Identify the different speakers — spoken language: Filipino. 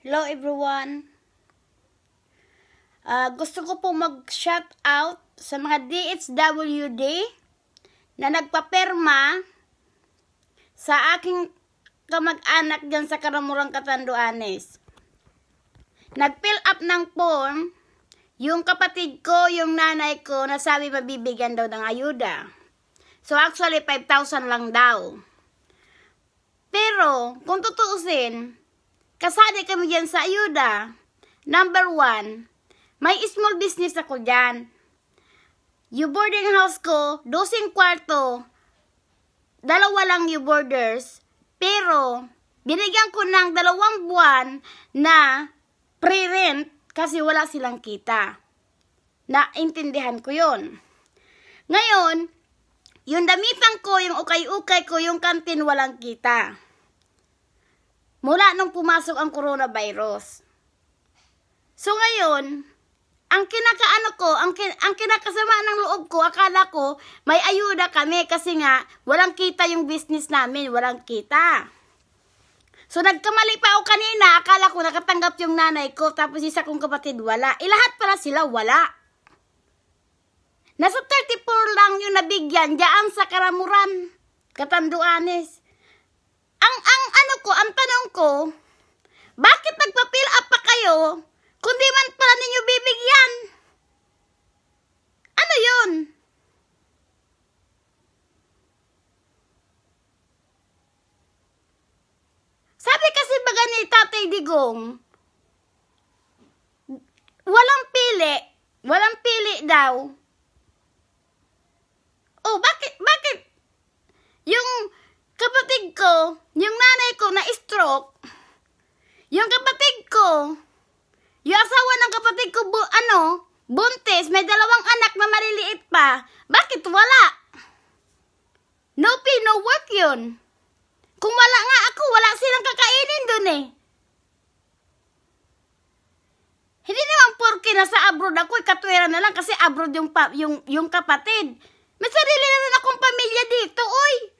Speaker 1: Hello everyone. Uh, gusto ko po mag-shout out sa mga DSWD na nagpaperma sa aking kamag-anak diyan sa Karamurang Katanduanes. Nag-fill up ng form yung kapatid ko, yung nanay ko, na sabi mabibigyan daw ng ayuda. So actually, 5,000 lang daw. Pero, kung tutuusin, Kasali kami dyan sa ayuda. Number one, may small business ako dyan. Yung boarding house ko, 12 kwarto. Dalawa lang yung borders. Pero, binigyan ko ng dalawang buwan na pre-rent kasi wala silang kita. Naintindihan ko yon. Ngayon, yung damitan ko, yung ukay-ukay ko, yung kantin walang kita mula nung pumasok ang coronavirus. So ngayon, ang kinakaano ko, ang, kin- ang kinakasama ng loob ko, akala ko may ayuda kami kasi nga walang kita yung business namin, walang kita. So nagkamali pa ako kanina, akala ko nakatanggap yung nanay ko tapos isa kong kapatid wala. Ilahat eh, pala sila wala. Nasa 34 lang yung nabigyan diyan sa Karamuran, Katanduanes. Ang ang ano ko, ang tanong ko, bakit nagpa-fill up pa kayo kung di man pala ninyo bibigyan? Ano yun? Sabi kasi baga ni Tatay Digong, walang pili, walang pili daw. Oh, bakit, bakit? Yung kapatid ko, yung nanay ko na stroke, yung kapatid ko, yung asawa ng kapatid ko, bu ano, buntis, may dalawang anak na maliliit pa. Bakit wala? No pay, no work yun. Kung wala nga ako, wala silang kakainin dun eh. Hindi naman porke nasa abroad ako, katwera na lang kasi abroad yung, pa, yung, yung kapatid. May sarili na rin akong pamilya dito, oy!